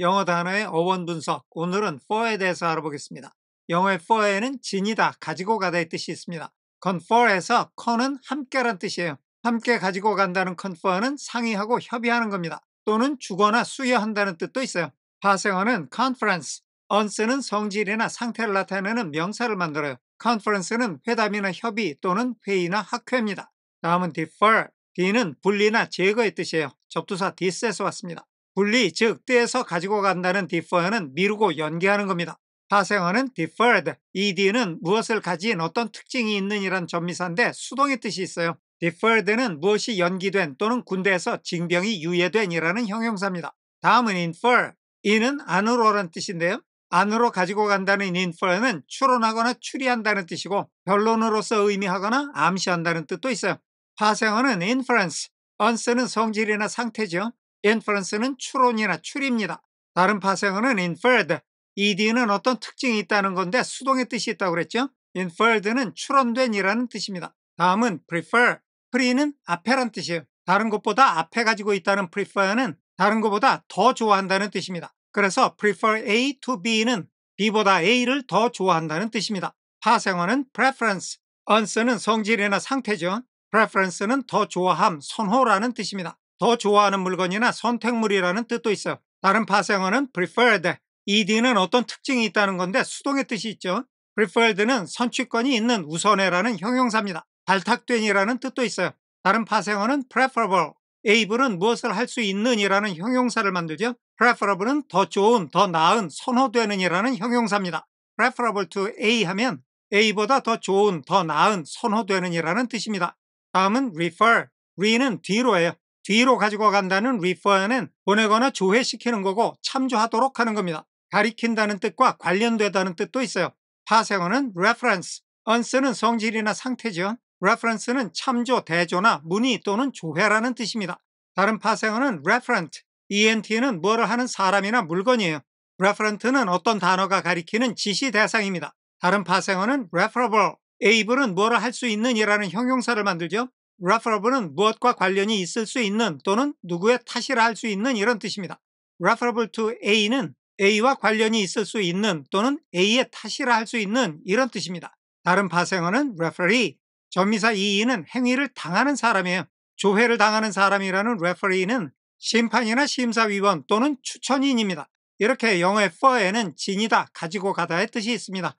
영어 단어의 어원 분석 오늘은 for에 대해서 알아보겠습니다. 영어의 for에는 진이다, 가지고 가다의 뜻이 있습니다. confer에서 con은 함께란 뜻이에요. 함께 가지고 간다는 confer는 상의하고 협의하는 겁니다. 또는 주거나 수여한다는 뜻도 있어요. 파생어는 conference, o n c 는 성질이나 상태를 나타내는 명사를 만들어요. conference는 회담이나 협의 또는 회의나 학회입니다. 다음은 defer, d는 분리나 제거의 뜻이에요. 접두사 dis에서 왔습니다. 분리 즉 떼에서 가지고 간다는 defer는 미루고 연기하는 겁니다. 파생어는 deferred, ed는 무엇을 가진 어떤 특징이 있는 이란 전미사인데 수동의 뜻이 있어요. deferred는 무엇이 연기된 또는 군대에서 징병이 유예된 이라는 형용사입니다. 다음은 infer, 이는 안으로란 뜻인데요. 안으로 가지고 간다는 infer는 추론하거나 추리한다는 뜻이고 변론으로서 의미하거나 암시한다는 뜻도 있어요. 파생어는 inference, once는 성질이나 상태죠. inference는 추론이나 추리입니다. 다른 파생어는 inferred, ed는 어떤 특징이 있다는 건데 수동의 뜻이 있다고 그랬죠? inferred는 추론된이라는 뜻입니다. 다음은 prefer, pre는 앞에란 뜻이에요. 다른 것보다 앞에 가지고 있다는 prefer는 다른 것보다 더 좋아한다는 뜻입니다. 그래서 prefer A to B는 B보다 A를 더 좋아한다는 뜻입니다. 파생어는 preference, u n c 는 성질이나 상태죠. preference는 더 좋아함, 선호라는 뜻입니다. 더 좋아하는 물건이나 선택물이라는 뜻도 있어요. 다른 파생어는 preferred, ed는 어떤 특징이 있다는 건데 수동의 뜻이 있죠. preferred는 선취권이 있는 우선해라는 형용사입니다. 발탁된이라는 뜻도 있어요. 다른 파생어는 preferable, able은 무엇을 할 수 있는 이라는 형용사를 만들죠. preferable은 더 좋은, 더 나은, 선호되는 이라는 형용사입니다. preferable to A 하면 A보다 더 좋은, 더 나은, 선호되는 이라는 뜻입니다. 다음은 refer, re는 뒤로 해요. 뒤로 가지고 간다는 refer는 보내거나 조회시키는 거고 참조하도록 하는 겁니다. 가리킨다는 뜻과 관련되다는 뜻도 있어요. 파생어는 reference, u n c 는 성질이나 상태죠 reference는 참조, 대조나 문의 또는 조회라는 뜻입니다. 다른 파생어는 referent, ent는 뭐를 하는 사람이나 물건이에요. referent는 어떤 단어가 가리키는 지시 대상입니다. 다른 파생어는 referable, able은 뭐를 할 수 있는 이라는 형용사를 만들죠. referable은 무엇과 관련이 있을 수 있는 또는 누구의 탓이라 할 수 있는 이런 뜻입니다. referable to A는 A와 관련이 있을 수 있는 또는 A의 탓이라 할 수 있는 이런 뜻입니다. 다른 파생어는 referee, 전미사 이인은 행위를 당하는 사람이에요. 조회를 당하는 사람이라는 referee는 심판이나 심사위원 또는 추천인입니다. 이렇게 영어의 for에는 진이다, 가지고 가다의 뜻이 있습니다.